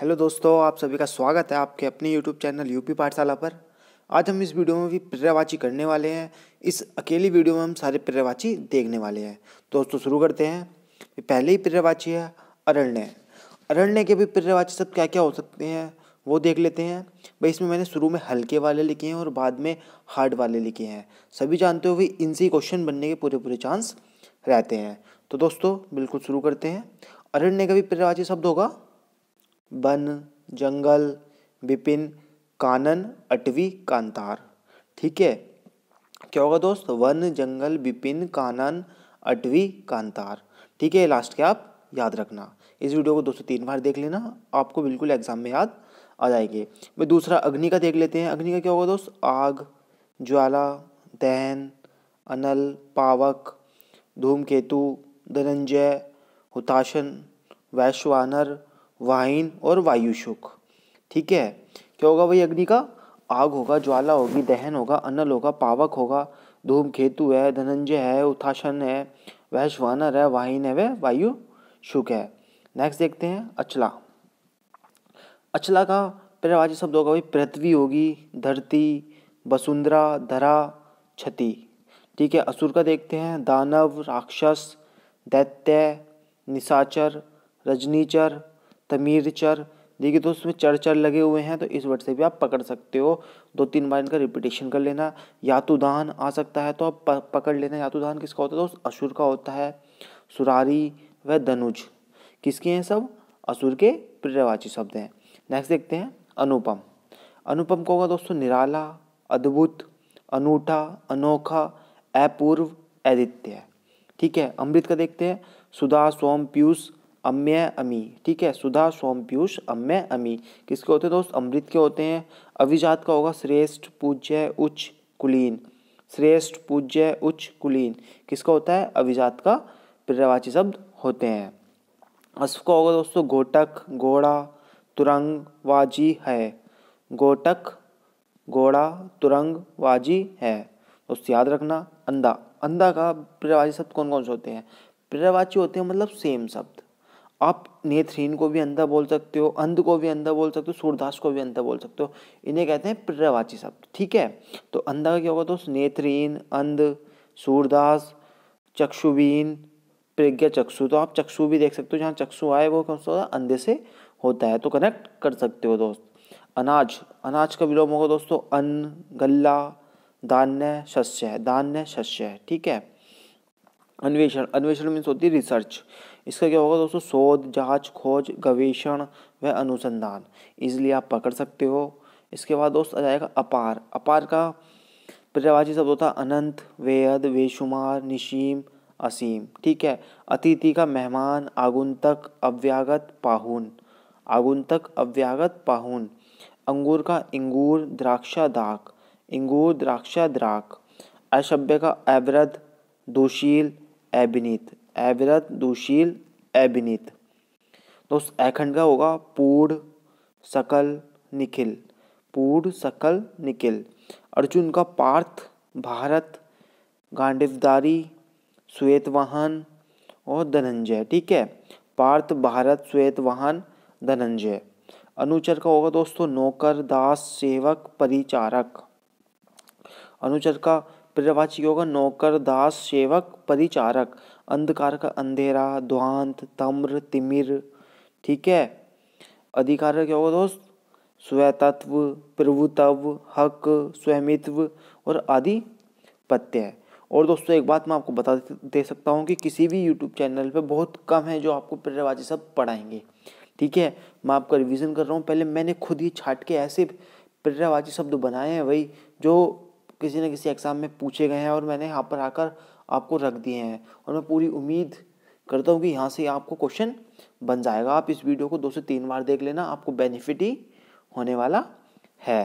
hello दोस्तों आप सभी का स्वागत है आपके अपने यूट्यूब चैनल यूपी पाठशाला पर आज हम इस वीडियो में भी पर्यावाची करने वाले हैं इस अकेली वीडियो में हम सारे पर्यावाची देखने वाले हैं दोस्तों शुरू करते हैं पहले ही पर्यावाची है अरण्य अरण्य के भी पर्यावाची सब क्या क्या हो सकते हैं वो देख लेते हैं भाई इसमें मैंने शुरू में हल्के वाले लिखे हैं और बाद में हार्ड वाले लिखे हैं सभी जानते हो भाई इनसे क्वेश्चन बनने के पूरे पूरे चांस रहते हैं तो दोस्तों बिल्कुल शुरू करते हैं अरण्य का भी पर्यावाची शब्द होगा वन जंगल विपिन कानन अटवी कांतार ठीक है क्या होगा दोस्त वन जंगल विपिन कानन अटवी कांतार ठीक है लास्ट के आप याद रखना इस वीडियो को दोस्तों तीन बार देख लेना आपको बिल्कुल एग्जाम में याद आ जाएंगे मैं दूसरा अग्नि का देख लेते हैं अग्नि का क्या होगा दोस्त आग ज्वाला दहन अनल पावक धूमकेतु धनंजय हुताशन वैश्वानर वाहन और वायु सुख ठीक है क्या होगा वही अग्नि का आग होगा ज्वाला होगी दहन होगा अनल होगा पावक होगा खेतु है धनंजय है उथाशन है वह श्वानर है वाहिन है वह वायु शुक है नेक्स्ट देखते हैं अचला अचला का परिवाची शब्द होगा भाई पृथ्वी होगी धरती वसुंधरा धरा क्षति ठीक है असुर का देखते हैं दानव राक्षस दैत्य निशाचर रजनीचर तमीर चर देखिए तो उसमें चर चर लगे हुए हैं तो इस वर्ड से भी आप पकड़ सकते हो दो तीन बार इनका रिपीटेशन कर लेना यातुदान आ सकता है तो आप पकड़ लेना यातुदान किसका होता है दोस्त असुर का होता है सुरारी व धनुज किसके हैं सब असुर के प्रियवाची शब्द हैं नेक्स्ट देखते हैं अनुपम अनुपम को होगा दोस्तों निराला अद्भुत अनूठा अनोखा अपूर्व आदित्य ठीक है अमृत का देखते हैं सुधा सोम पीयूष अम्य अमी ठीक है सुधा सोम पीयूष अम्य अमी किसके होते हैं दोस्त अमृत के होते हैं अभिजात का होगा श्रेष्ठ पूज्य उच्च कुलीन श्रेष्ठ पूज्य उच्च कुलीन किसका होता है अभिजात का प्रवाची शब्द होते हैं अश्व का होगा दोस्तों गोटक घोड़ा तुरंग वाजी है गोटक घोड़ा तुरंग वाजी है दोस्त याद रखना अंधा अंधा का प्रवाची शब्द कौन कौन से होते हैं प्रवाची होते हैं मतलब सेम शब्द आप नेत्रहीन को भी अंधा बोल सकते हो अंध को भी अंधा बोल सकते हो सूरदास को भी अंधा बोल सकते हो इन्हें कहते हैं प्रवाची शब्द ठीक है तो अंधा का क्या होगा दोस्त नेत्रहीन अंध सूरदास चक्षुबीन प्रज्ञा चक्षु तो आप चक्षु भी देख सकते हो जहाँ चक्षु आए वो कौन सा अंधे से होता है तो कनेक्ट कर सकते हो दोस्त अनाज अनाज का विलोम होगा दोस्तों तो अन्न गल्ला धान्य शस्य धान्य शस्य ठीक है अन्वेषण अन्वेषण मीन्स होती है रिसर्च इसका क्या होगा दोस्तों शोध जांच खोज गवेषण व अनुसंधान इसलिए आप पकड़ सकते हो इसके बाद दोस्त आ जाएगा अपार अपार का पर्यावाची शब्द होता है अनंत वेयद वेशुमार निशीम असीम ठीक है अतिथि का मेहमान आगुंतक अव्यागत पाहुन आगुंतक अव्यागत पाहुन अंगूर का इंगूर द्राक्षा दाक इंगूर द्राक्षा द्राक अशभ्य का अवृद्ध दोशील अभिनीत एवरत दुशील एबिनीत दोस्त तो ऐखंड का होगा पूर्ण सकल निखिल पूर्ण सकल निखिल अर्जुन का पार्थ भारत गांडिवदारी श्वेत वाहन और धनंजय ठीक है पार्थ भारत श्वेत वाहन धनंजय अनुचर का होगा दोस्तों नौकर दास सेवक परिचारक अनुचर का प्रवाची होगा नौकर दास सेवक परिचारक अंधकार का अंधेरा द्वांत तम्र तिमिर ठीक है अधिकार का क्या होगा दोस्त स्वतत्व प्रभुत्व हक स्वमित्व और आदि पत्य है और दोस्तों एक बात मैं आपको बता दे सकता हूँ कि किसी भी यूट्यूब चैनल पे बहुत कम है जो आपको पर्यावाची सब पढ़ाएंगे ठीक है मैं आपका रिवीजन कर रहा हूँ पहले मैंने खुद ही छाट के ऐसे पर्यावाची शब्द बनाए हैं वही जो किसी न किसी एग्ज़ाम में पूछे गए हैं और मैंने यहाँ पर आकर आपको रख दिए हैं और मैं पूरी उम्मीद करता हूँ कि यहाँ से आपको क्वेश्चन बन जाएगा आप इस वीडियो को दो से तीन बार देख लेना आपको बेनिफिट ही होने वाला है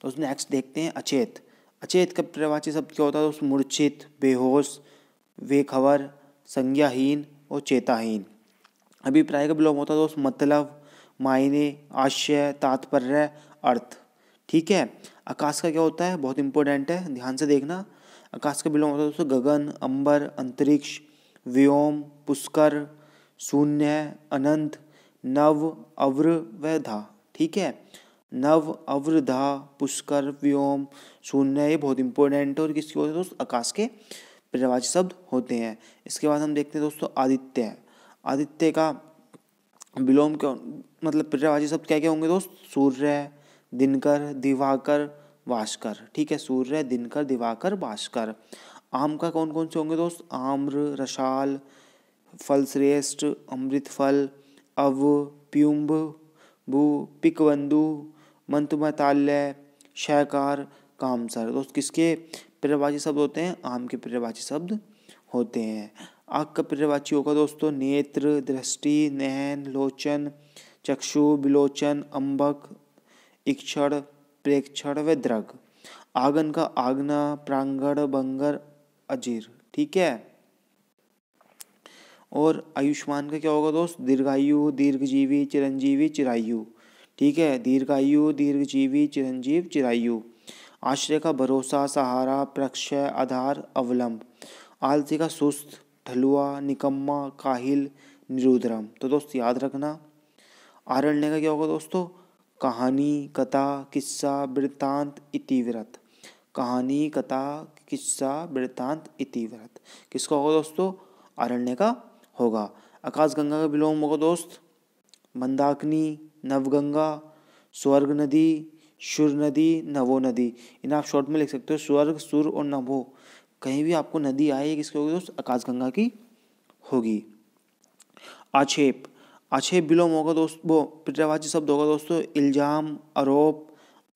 तो नेक्स्ट देखते हैं अचेत अचेत का प्रवाची शब्द क्या होता है तो मूर्छित बेहोश बेखबर संज्ञाहीन और चेताहीन अभिप्राय का विलोम होता है दोस्त मतलब मायने आशय तात्पर्य अर्थ ठीक है आकाश का क्या होता है बहुत इंपॉर्टेंट है ध्यान से देखना आकाश का बिलोंग होता है दोस्तों गगन अंबर अंतरिक्ष व्योम पुष्कर शून्य अनंत नव अव्र व धा ठीक है नव अव्र धा पुष्कर व्योम शून्य ये बहुत इंपॉर्टेंट है और किसके होते हैं दोस्त आकाश के प्रवाची शब्द होते हैं इसके बाद हम देखते हैं दोस्तों आदित्य आदित्य का विलोम क्यों मतलब प्रवाची शब्द क्या क्या होंगे दोस्त सूर्य दिनकर दिवाकर वास्कर ठीक है सूर्य दिनकर दिवाकर भास्कर आम का कौन कौन से होंगे दोस्त आम्र रसाल फलश्रेष्ठ अमृतफल अव प्युम्ब भू पिकबंधु मंतमताल्य शहकार कामसर दोस्त किसके प्रवाची शब्द होते हैं आम के प्रवाची शब्द होते हैं आग का प्रवाची होगा दोस्तों नेत्र दृष्टि नहन लोचन चक्षु विलोचन अम्बक इक्षण प्रेक्षण व द्रग आगन का आगना प्रांगण बंगर अजीर ठीक है और आयुष्मान का क्या होगा दोस्त दीर्घायु दीर्घजीवी चिरंजीवी चिरायु ठीक है दीर्घायु दीर्घजीवी चिरंजीव चिरायु आश्रय का भरोसा सहारा प्रक्षय आधार अवलंब आलसी का सुस्त ढलुआ निकम्मा काहिल निरुद्रम तो दोस्त याद रखना आरण्य का क्या होगा दोस्तों कहानी कथा किस्सा वृत्तांत व्रत कहानी कथा किस्सा वृत्तांत व्रत किसका होगा दोस्तों अरण्य का होगा आकाशगंगा का विलोम होगा दोस्त मंदाकिनी नवगंगा स्वर्ग नदी सुर नदी नवो नदी इन्हें आप शॉर्ट में लिख सकते हो स्वर्ग सुर और नवो कहीं भी आपको नदी आए किसकी होगी दोस्त आकाशगंगा की होगी आक्षेप अच्छे विलोम होगा दोस्त वो प्रवाची शब्द होगा दोस्तों इल्ज़ाम आरोप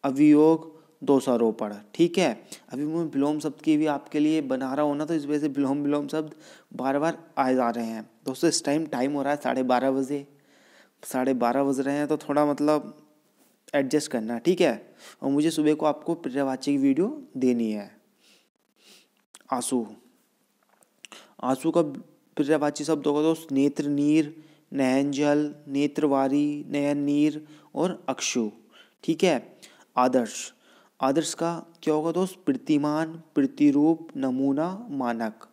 अभियोग दोषारोपण ठीक है अभी मैं विलोम शब्द की भी आपके लिए बना रहा हूँ ना तो इस वजह से विलोम विलोम शब्द बार बार आए जा रहे हैं दोस्तों इस टाइम टाइम हो रहा है साढ़े बारह बजे साढ़े बारह बज रहे हैं तो थोड़ा मतलब एडजस्ट करना ठीक है और मुझे सुबह को आपको पर्यावाची की वीडियो देनी है आंसू आंसू का पर्यावाची शब्द होगा दोस्त नेत्र नीर नयन जल नेत्रवारी नीर और अक्षु ठीक है आदर्श आदर्श का क्या होगा दोस्त प्रतिमान प्रतिरूप नमूना मानक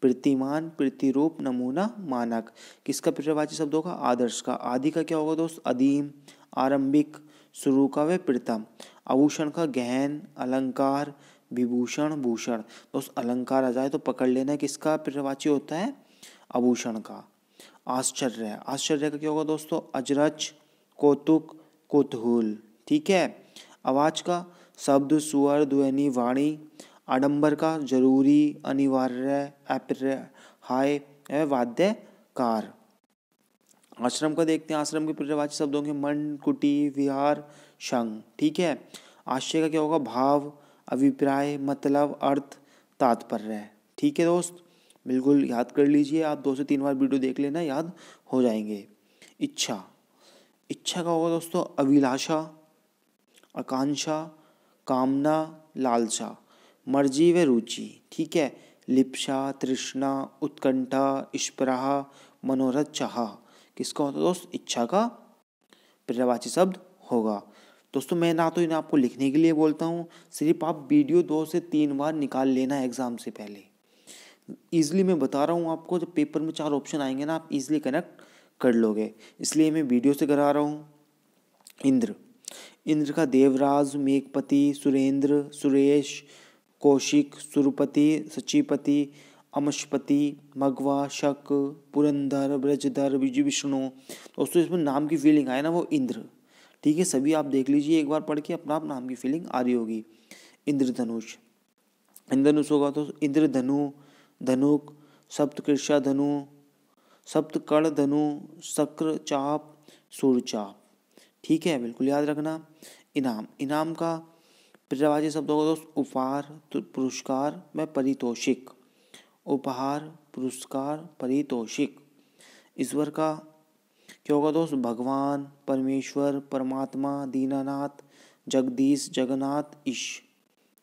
प्रतिमान प्रतिरूप नमूना मानक किसका प्रवाची शब्द होगा आदर्श का आदि का क्या होगा दोस्त अधीम आरंभिक शुरू का वे प्रतम आभूषण का गहन अलंकार विभूषण भूषण दोस्त अलंकार आ जाए तो पकड़ लेना किसका प्रवाची होता है आभूषण का आश्चर्य आश्चर्य का क्या होगा दोस्तों अजरच कौतुक कुतूहल ठीक है आवाज का शब्द सुअर ध्वनि वाणी आडंबर का जरूरी अनिवार्य हाय वाद्य कार आश्रम का देखते हैं आश्रम के प्रियवाची शब्दों के मन कुटी विहार शंग ठीक है आश्चर्य का क्या होगा भाव अभिप्राय मतलब अर्थ तात्पर्य ठीक है दोस्त बिल्कुल याद कर लीजिए आप दो से तीन बार वीडियो देख लेना याद हो जाएंगे इच्छा इच्छा का होगा दोस्तों अभिलाषा आकांक्षा कामना लालसा मर्जी व रुचि ठीक है लिप्सा तृष्णा उत्कंठा स्पराह मनोरथ चाह किसका होता दोस्त इच्छा का प्रवाची शब्द होगा दोस्तों मैं ना तो इन्हें आपको लिखने के लिए बोलता हूँ सिर्फ आप वीडियो दो से तीन बार निकाल लेना एग्ज़ाम से पहले ईजिली मैं बता रहा हूँ आपको जब पेपर में चार ऑप्शन आएंगे ना आप ईजिली कनेक्ट कर लोगे इसलिए मैं वीडियो से करा रहा हूँ इंद्र इंद्र का देवराज मेघपति सुरेंद्र सुरेश कौशिक सुरपति सचिपति अमशपति मगवा शक पुरंदर ब्रजधर विजय विष्णु दोस्तों इसमें नाम की फीलिंग आए ना वो इंद्र ठीक है सभी आप देख लीजिए एक बार पढ़ के अपना आप नाम की फीलिंग आ रही होगी इंद्रधनुष इंद्रधनुष होगा तो इंद्रधनु धनुक सप्तकृषा धनु सप्तकर्ण धनु शक्र चाप सूर्य चाप ठीक है बिल्कुल याद रखना इनाम इनाम का प्रजावाची शब्द होगा दोस्त उपहार तो पुरस्कार व परितोषिक उपहार पुरस्कार परितोषिक ईश्वर का क्या होगा दोस्त भगवान परमेश्वर परमात्मा दीनानाथ जगदीश जगन्नाथ ईश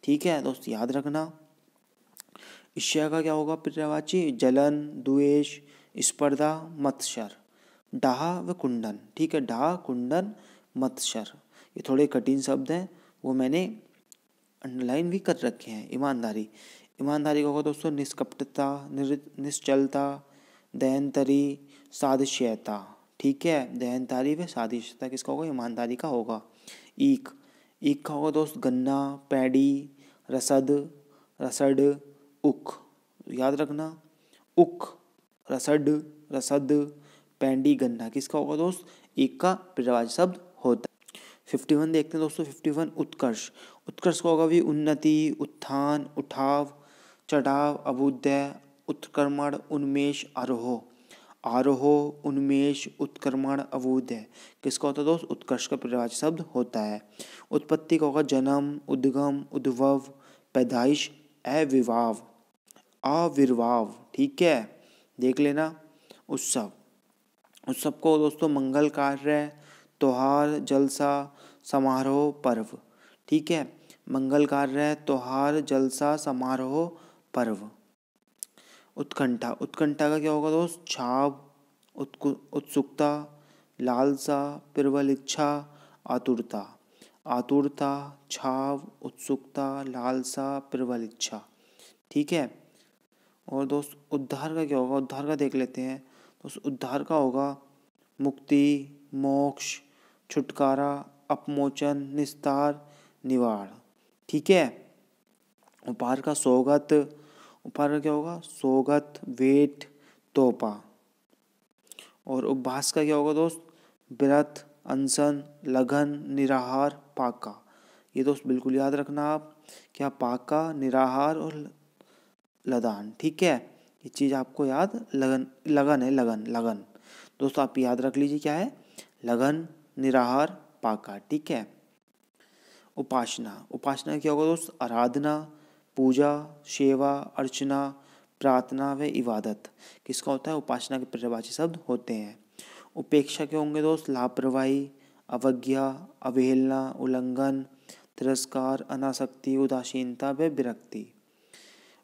ठीक है दोस्त याद रखना ईश्या का क्या होगा पर्यायवाची जलन द्वेष स्पर्धा मत्सर डहा व कुंडन ठीक है डहा कुंडन मत्सर ये थोड़े कठिन शब्द हैं वो मैंने अंडरलाइन भी कर रखे हैं ईमानदारी ईमानदारी का होगा दोस्तों निष्कपटता निश्चलता दहनतरी सादिश्यता ठीक है दहनतारी व सादिश्यता किसका होगा ईमानदारी का होगा ईक ईक का होगा दोस्त गन्ना पैडी रसद रसड उख याद रखना उख रसड रसद पैंडी गन्ना किसका होगा दोस्त एक का प्रवाज शब्द होता है फिफ्टी वन देखते हैं दोस्तों फिफ्टी वन उत्कर्ष उत्कर्ष का होगा भी उन्नति उत्थान उठाव चढ़ाव अभुदय उत्क्रमण उन्मेष आरोह आरोह उन्मेष उत्क्रमण अभुदय किसका होता है दोस्त उत्कर्ष का प्रवाज शब्द होता है उत्पत्ति का होगा जन्म उद्गम उद्भव पैदाइश अविवाह आविर्भाव ठीक है देख लेना उत्सव उत्सव को दोस्तों मंगल कार्य त्यौहार जलसा समारोह पर्व ठीक है मंगल कार्य त्यौहार जलसा समारोह पर्व उत्कंठा उत्कंठा का क्या होगा दोस्त छाप उत्सुकता लालसा प्रबल इच्छा आतुरता आतुरता छाव उत्सुकता लालसा प्रबल इच्छा ठीक है और दोस्त उद्धार का क्या होगा उद्धार का देख लेते हैं तो उद्धार का होगा मुक्ति मोक्ष छुटकारा अपमोचन निस्तार निवार ठीक है उपहार का सौगत उपहार का क्या होगा सौगत वेट तोपा और उपवास का क्या होगा दोस्त व्रत अनशन लगन निराहार पाका ये दोस्त बिल्कुल याद रखना आप क्या पाका निराहार और लदान ठीक है ये चीज़ आपको याद लगन लगन है लगन लगन दोस्तों आप याद रख लीजिए क्या है लगन निराहार पाका ठीक है उपासना उपासना क्या होगा दोस्त आराधना पूजा सेवा अर्चना प्रार्थना व इबादत किसका होता है उपासना के प्रवाची शब्द होते हैं उपेक्षा के होंगे दोस्त लापरवाही अवज्ञा अवहेलना उल्लंघन तिरस्कार अनासक्ति उदासीनता व विरक्ति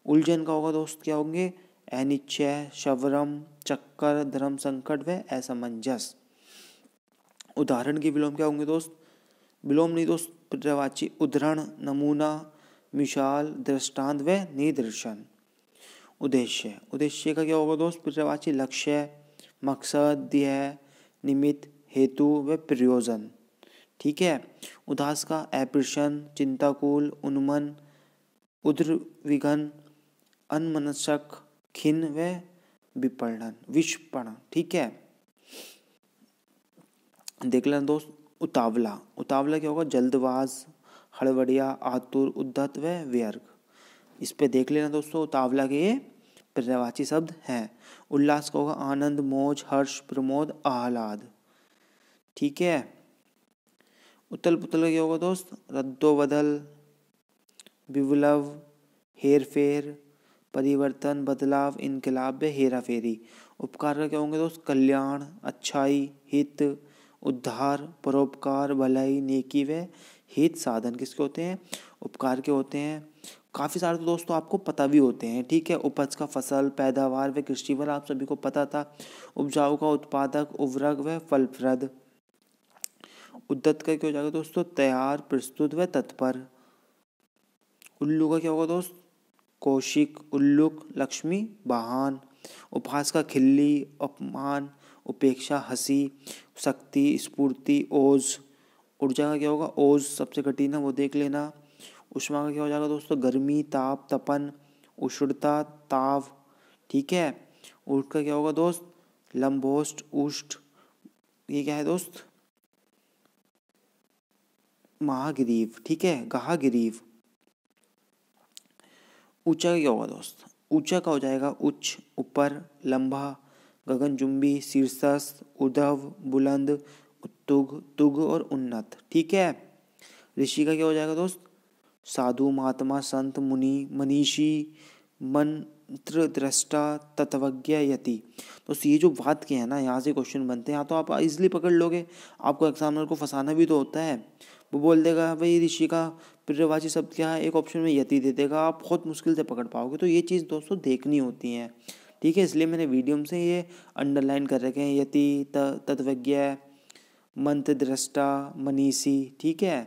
उलझन का होगा दोस्त क्या होंगे अनिश्चय शवरम चक्कर धर्म संकट व असमंजस उदाहरण के विलोम क्या होंगे दोस्त विलोम नहीं दोस्त प्रवाची उदाहरण नमूना मिशाल दृष्टांत व निदर्शन उद्देश्य उद्देश्य का क्या होगा दोस्त प्रवाची लक्ष्य मकसद ध्येय निमित्त हेतु व प्रयोजन ठीक है उदास का एप्रिशन चिंताकुल उन्मन उद्र विघन अनमनसक खिन व विपणन विषपण ठीक है देख लेना दोस्त उतावला उतावला क्या होगा जल्दबाज हड़बड़िया आतुर उद्धत व व्यर्ग इस पे देख लेना दोस्तों उतावला के ये प्रवाची शब्द हैं उल्लास का होगा आनंद मोज हर्ष प्रमोद आह्लाद ठीक है उतल पुतल क्या होगा दोस्त रद्दो बदल विवलव हेर फेर परिवर्तन बदलाव इनकलाब हेरा फेरी उपकार का क्या होंगे दोस्त कल्याण अच्छाई हित उद्धार परोपकार भलाई नेकी व हित साधन किसके होते हैं उपकार के होते हैं काफ़ी सारे तो दोस्तों आपको पता भी होते हैं ठीक है उपज का फसल पैदावार व कृषि पर आप सभी को पता था उपजाऊ का उत्पादक उवरक व फलप्रद उद्दत का क्या हो जाएगा दोस्तों तैयार प्रस्तुत व तत्पर उल्लू का क्या होगा दोस्त कौशिक उल्लुक लक्ष्मी बहान उपहास का खिल्ली अपमान उपेक्षा हंसी शक्ति स्फूर्ति ओज ऊर्जा का क्या होगा ओज सबसे कठिन है वो देख लेना उष्मा का क्या हो जाएगा दोस्तों गर्मी ताप तपन उष्णता ताव ठीक है ऊट का क्या होगा दोस्त लम्बोस्ट उष्ट ये क्या है दोस्त महागिरीव ठीक है गहागिरीव ऊंचा क्या होगा दोस्त ऊंचा का हो जाएगा उच्च ऊपर लंबा गगनजुम्बी शीर्षस उद्धव बुलंद तुग तुग और उन्नत ठीक है ऋषि का क्या हो जाएगा दोस्त साधु महात्मा संत मुनि मनीषी मंत्र दृष्टा तत्वज्ञ यति दोस्त तो ये जो बात के हैं ना यहाँ से क्वेश्चन बनते हैं यहाँ तो आप इजिली पकड़ लोगे आपको एग्जामिनर को फंसाना भी तो होता है वो बोल देगा भाई ऋषि का पर्यवाची शब्द क्या है एक ऑप्शन में यति दे देगा आप बहुत मुश्किल से पकड़ पाओगे तो ये चीज़ दोस्तों देखनी होती है ठीक है इसलिए मैंने वीडियो से ये अंडरलाइन कर रखे हैं यति तत्वज्ञ मंत्र दृष्टा मनीषी ठीक है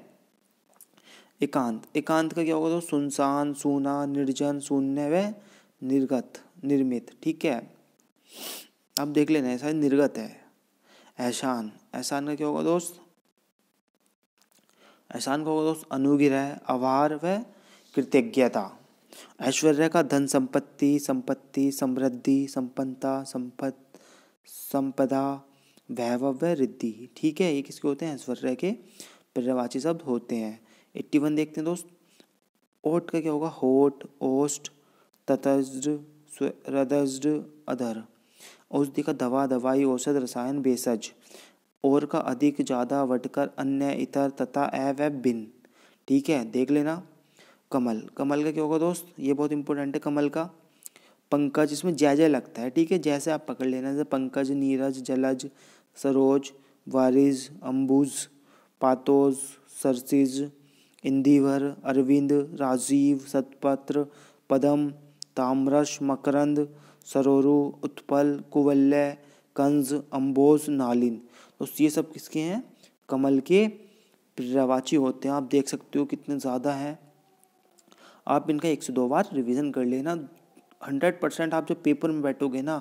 एकांत एकांत का क्या होगा तो सुनसान सुना निर्जन शून्य व निर्गत निर्मित ठीक है अब देख लेना ऐसा निर्गत है एहसान एहसान का क्या होगा दोस्त एहसान का होगा दोस्त अनुग्रह आभार व कृतज्ञता ऐश्वर्य का धन संपत्ति संपत्ति समृद्धि संपन्नता संपद संपदा वैभव व रिद्धि ठीक है ये किसके होते हैं ऐश्वर्य के पर्यवाची शब्द होते हैं एट्टी वन देखते हैं दोस्त ओट का क्या होगा होट ओस्ट ततज्ड रदज्ड अधर औषधि का दवा दवाई औषध रसायन बेसज और का अधिक ज़्यादा वटकर अन्य इतर तथा व बिन ठीक है देख लेना कमल कमल का क्या होगा दोस्त ये बहुत इंपॉर्टेंट है कमल का पंकज इसमें जय जय लगता है ठीक है जैसे आप पकड़ लेना जैसे पंकज नीरज जलज सरोज वारिज अंबुज पातोज सरसिज इंदिवर अरविंद राजीव सतपत्र पदम ताम्रश मकरंद सरोरु उत्पल कुवल्य कंज अम्बोज नालिन तो ये सब किसके हैं कमल के प्रवाची होते हैं आप देख सकते हो कितने ज़्यादा हैं आप इनका एक से दो बार रिवीजन कर लेना हंड्रेड परसेंट आप जब पेपर में बैठोगे ना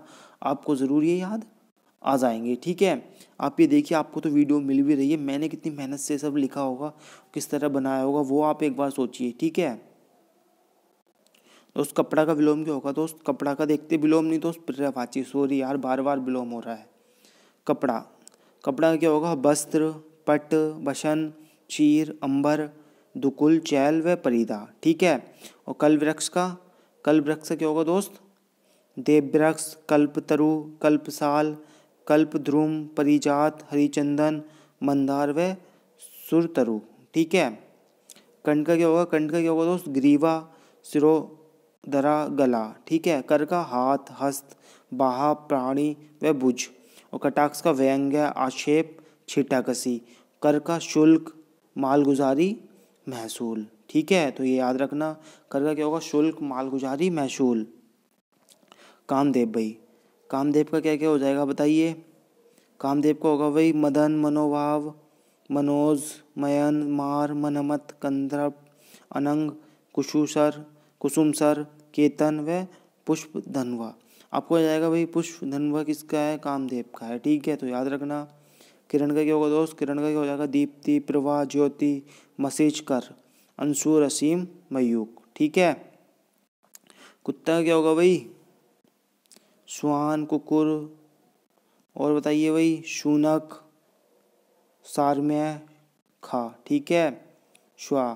आपको ज़रूर ये याद आ जाएंगे ठीक है आप ये देखिए आपको तो वीडियो मिल भी रही है मैंने कितनी मेहनत से सब लिखा होगा किस तरह बनाया होगा वो आप एक बार सोचिए ठीक है दोस्त कपड़ा का विलोम क्या होगा दोस्त कपड़ा का देखते विलोम नहीं दोस्त प्रवाची सॉरी यार बार बार विलोम हो रहा है कपड़ा कपड़ा क्या होगा वस्त्र पट वसन चीर अंबर दुकुल चैल व परिदा ठीक है और कल वृक्ष का कल वृक्ष क्या होगा दोस्त देववृक्ष कल्प तरु कल्प साल कल्प ध्रुम परिजात हरिचंदन मंदार व सुरतरु ठीक है कंठ का क्या होगा कंठ का क्या होगा दोस्त ग्रीवा सिरो दरा गला ठीक है कर का हाथ हस्त बाहा प्राणी व बुझ और कटाक्ष का व्यंग्य आक्षेप छिटाकसी कर का शुल्क मालगुजारी महसूल ठीक है तो ये याद रखना कर का क्या होगा शुल्क मालगुजारी महसूल कामदेव भाई कामदेव का क्या क्या हो जाएगा बताइए कामदेव का होगा भाई मदन मनोभाव मनोज मयन मार मनमत कंधर्प अनंग कुशुसर कुसुमसर केतन व पुष्प धनवा आपको आ जाएगा भाई पुष्प धनुवा किसका है कामदेव का है ठीक है तो याद रखना किरण का क्या होगा दोस्त किरण का क्या हो जाएगा दीप्ति प्रवाह ज्योति मसीजकर अंशुर असीम मयूक ठीक है कुत्ता क्या होगा भाई सुहान कुकुर और बताइए भाई शूनक सारम्य खा ठीक है श्वा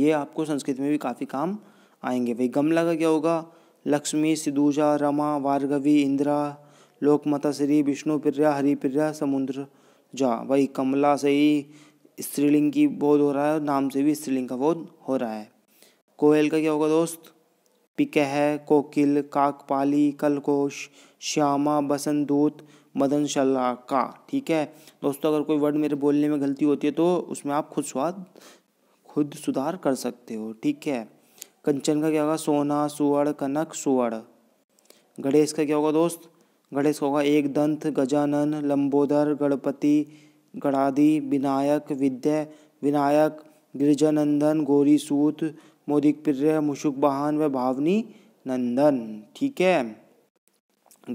ये आपको संस्कृत में भी काफ़ी काम आएंगे भाई गमला का क्या होगा लक्ष्मी सिदूजा रमा वार्गवी इंदिरा लोकमता श्री विष्णु प्रिया हरि प्रिया समुद्र जा वही कमला से ही स्त्रीलिंग की बोध हो रहा है और नाम से भी स्त्रीलिंग का बोध हो रहा है कोयल का क्या होगा दोस्त पिकह कोकिल काकपाली कलकोश श्यामा बसंत दूत मदन का ठीक है दोस्तों अगर कोई वर्ड मेरे बोलने में गलती होती है तो उसमें आप खुद स्वाद खुद सुधार कर सकते हो ठीक है कंचन का क्या होगा सोना सुवर्ण कनक सुवर्ण गणेश का क्या होगा दोस्त गणेश का होगा एक दंत गजानन लंबोदर गणपति गणाधि विनायक विद्या विनायक गिरिजानंदन गौरी सूत मोदिक प्रिय मुशुक बहान व भावनी नंदन ठीक है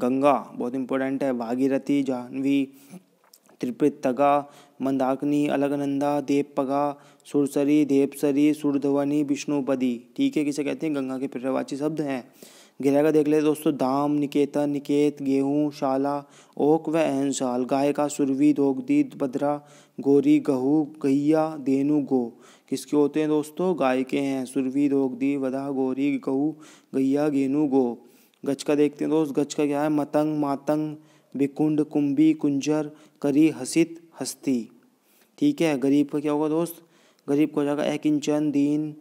गंगा बहुत इंपॉर्टेंट है भागीरथी जाह्नवी त्रिपृतगा मंदाकिनी अलगनंदा देवपगा सुरसरी देवसरी सुरधवनी विष्णुपदी ठीक है किसे कहते हैं गंगा के प्रवाची शब्द हैं गिरह का देख ले दोस्तों दाम निकेतन निकेत गेहूँ शाला ओक व अहनशाल गाय का सुरवी दोगदी बद्रा गोरी गहू गैया देनु गो किसके होते हैं दोस्तों गाय के हैं सुरवी दोगदी वधा गोरी गहू गैया गेनु गो गच का देखते हैं दोस्त गच का क्या है मतंग मातंग विकुंड कुंभी कुंजर करी हसित हस्ती ठीक है गरीब का क्या होगा दोस्त गरीब को हो जाएगा एकिंचन दीन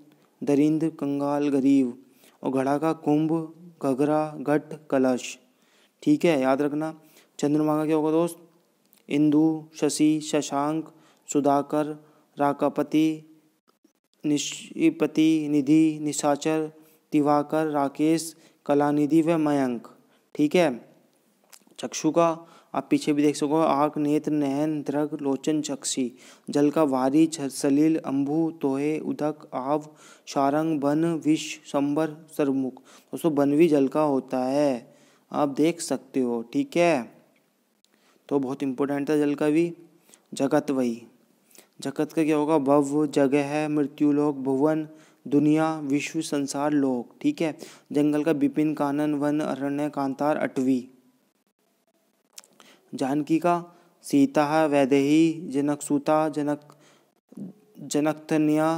दरिंद कंगाल गरीब और घड़ा का कुंभ घघरा घट कलश ठीक है याद रखना चंद्रमा का क्या होगा दोस्त इंदु शशि शशांक सुधाकर राकापति निशिपति निधि निशाचर दिवाकर राकेश कलानिधि व मयंक ठीक है चक्षु का आप पीछे भी देख सको आग नेत्र नयन द्रग लोचन चक्षी जल का वारी सलील अंबु तोहे उदक आव शारंग बन विष संबर सरमुख दोस्तों बन भी जल का होता है आप देख सकते हो ठीक है तो बहुत इंपॉर्टेंट था जल का भी जगत वही जगत का क्या होगा भव जगह है मृत्यु लोक भुवन दुनिया विश्व संसार लोक ठीक है जंगल का विपिन कानन वन अरण्य कांतार अटवी जानकी का सीता वैदेही सूता जनक जनकथनिया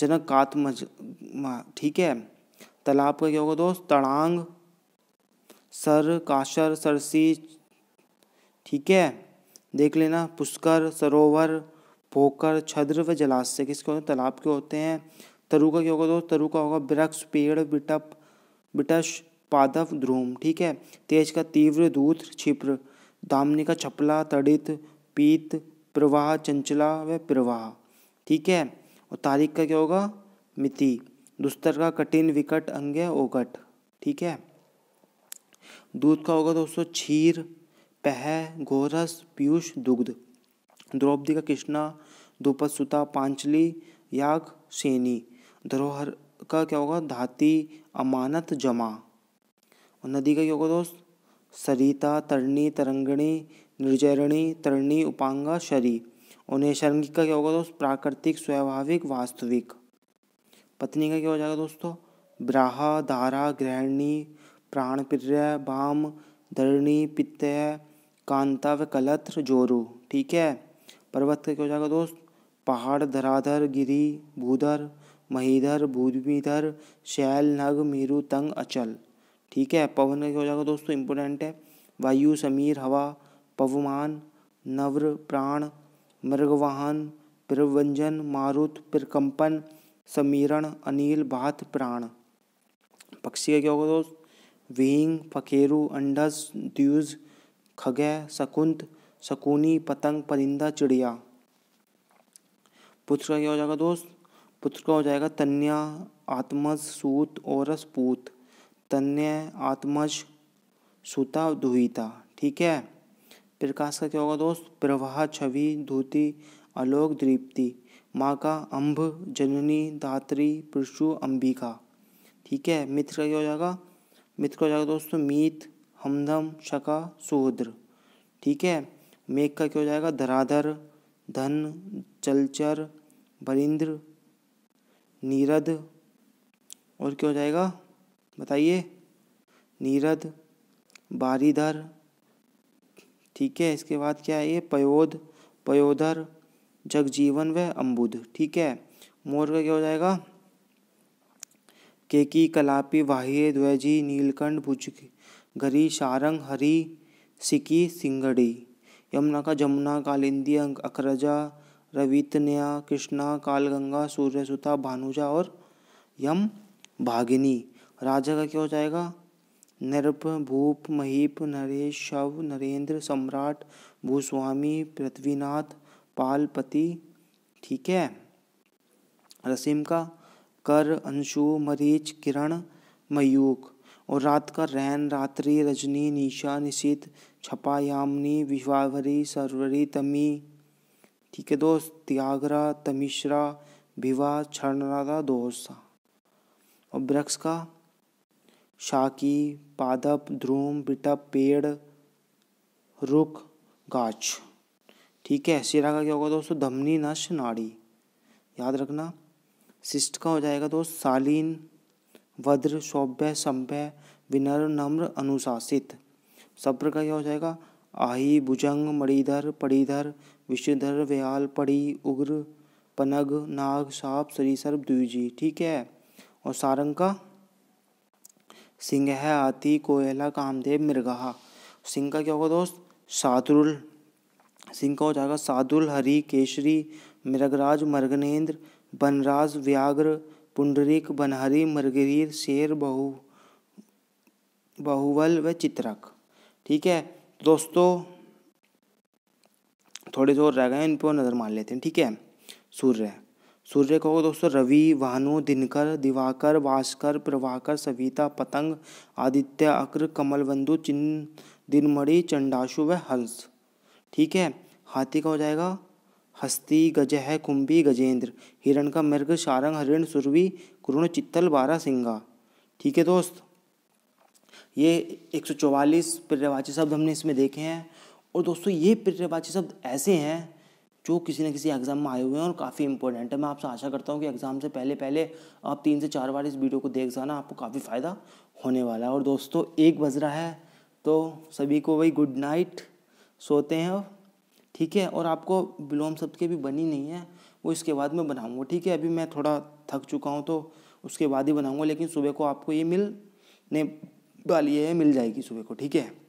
जनक कात्मज ठीक है तालाब का क्या होगा दोस्त तड़ांग सर काशर सरसी ठीक है देख लेना पुष्कर सरोवर पोकर छद्र व जलाशय किसके होते तालाब के होते हैं तरु का क्या होगा दोस्त तरु का होगा वृक्ष पेड़ बिटप बिटश पादव ध्रुम ठीक है तेज का तीव्र दूत क्षिप्र दामनी का छपला तड़ित पीत प्रवाह चंचला व प्रवाह ठीक है और तारीख का क्या होगा मिति दुस्तर का कठिन विकट अंग्य ओकट ठीक है दूध का होगा दोस्तों क्षीर पह गोरस पीयूष दुग्ध द्रौपदी का कृष्णा दुपत सुता पांचली याग सेनी धरोहर का क्या होगा धाती अमानत जमा और नदी का क्या होगा दोस्त सरिता तरणी तरंगणी निर्जरणी तरणी उपांगा शरी उन्हें निसर्ग का क्या होगा दोस्त प्राकृतिक स्वाभाविक वास्तविक पत्नी का क्या हो जाएगा दोस्तों ब्राह धारा ग्रहणी प्रिय बाम धरणी पित्त कांता व कलत्र जोरू ठीक है पर्वत का क्या हो जाएगा दोस्त पहाड़ धराधर गिरी भूधर महीधर भूमिधर शैल नग मेरु तंग अचल ठीक है पवन का हो जाएगा दोस्तों इम्पोर्टेंट है वायु समीर हवा पवमान नव्र प्राण मृगवाहन प्रवंजन मारुत प्रकंपन समीरण अनिल भात प्राण पक्षी का क्या होगा दोस्त विहिंग फकेरु अंडस द्यूज खगह शकुंत शकुनी पतंग परिंदा चिड़िया पुत्र का क्या हो जाएगा दोस्त पुत्र का हो जाएगा तन्या आत्मज सूत औरस पूत तन्य आत्मज सुता दुहिता ठीक है प्रकाश का क्या होगा दोस्त प्रवाह छवि धूति अलोक दीप्ति माँ का अम्भ जननी धात्री पुरुषु अंबिका ठीक है मित्र का क्या हो जाएगा मित्र का हो जाएगा दोस्तों मीत हमदम शका सुद्र ठीक है मेघ का क्या हो जाएगा धराधर धन जलचर बरिंद्र नीरद और क्या हो जाएगा बताइए नीरद बारीधर ठीक है इसके बाद क्या है ये पयोध पयोधर जगजीवन व अम्बुद ठीक है मोर का क्या हो जाएगा केकी कलापी वाह्य द्वैजी नीलकंठ भुज घरी शारंग हरी सिकी सिंगड़ी यमुना का जमुना कालिंदी अखरजा रवितनया कृष्णा कालगंगा सूर्यसुता भानुजा और यम भागिनी राजा का क्या हो जाएगा नरप भूप महीप नरेश शव नरेंद्र सम्राट भूस्वामी पृथ्वीनाथ पालपति ठीक है रसीम का कर अंशु मरीच किरण मयूख और रात का रैन रात्रि रजनी निशा निशित छपायामनी यामनी विश्वावरी सरवरी तमी ठीक है दोस्त त्यागरा तमिश्रा विवाह छा दोस्त और वृक्ष का शाकी पादप ध्रुम बिटप पेड़ रुख गाछ ठीक है शिरा का क्या होगा दोस्तों धमनी नश नाड़ी याद रखना शिष्ट का हो जाएगा तो शालीन वज्र सौभ्य संभ्य विनर नम्र अनुशासित सब्र का क्या हो जाएगा आही भुजंग मणिधर पड़ीधर विश्वधर व्याल पड़ी उग्र पनग नाग साप सरीसर द्विजी ठीक है और सारंग का सिंह है आती कोयला कामदेव मिर्गा सिंह का क्या होगा दोस्त सादुल सिंह का हो जाएगा सादुल हरि केशरी मृगराज मृगनेन्द्र बनराज व्याघ्र पुंडरिक बनहरी मृगरीर शेर बहु बहुवल व चित्रक ठीक है दोस्तों थोड़े जोर रह गए इन पर नज़र मार लेते हैं ठीक है सूर्य सूर्य को दोस्तों रवि भानु दिनकर दिवाकर भास्कर प्रभाकर सविता पतंग आदित्य अक्र बंधु चिन्ह दिनमणि चंडाशु व हंस ठीक है हाथी का हो जाएगा हस्ती गजह कुंभी गजेंद्र हिरण का मृग सारंग हरिण सुरवी कुरुण चित्तल बारह सिंगा ठीक है दोस्त ये 144 चौवालीस शब्द हमने इसमें देखे हैं और दोस्तों ये प्रियवाची शब्द ऐसे हैं जो किसी न किसी एग्ज़ाम में आए हुए हैं और काफ़ी इंपॉर्टेंट है मैं आपसे आशा करता हूँ कि एग्ज़ाम से पहले पहले आप तीन से चार बार इस वीडियो को देख जाना आपको काफ़ी फ़ायदा होने वाला है और दोस्तों एक बज रहा है तो सभी को वही गुड नाइट सोते हैं ठीक है और आपको विलोम शब्द के भी बनी नहीं है वो इसके बाद में बनाऊँगा ठीक है अभी मैं थोड़ा थक चुका हूँ तो उसके बाद ही बनाऊँगा लेकिन सुबह को आपको ये मिलने वाली है मिल जाएगी सुबह को ठीक है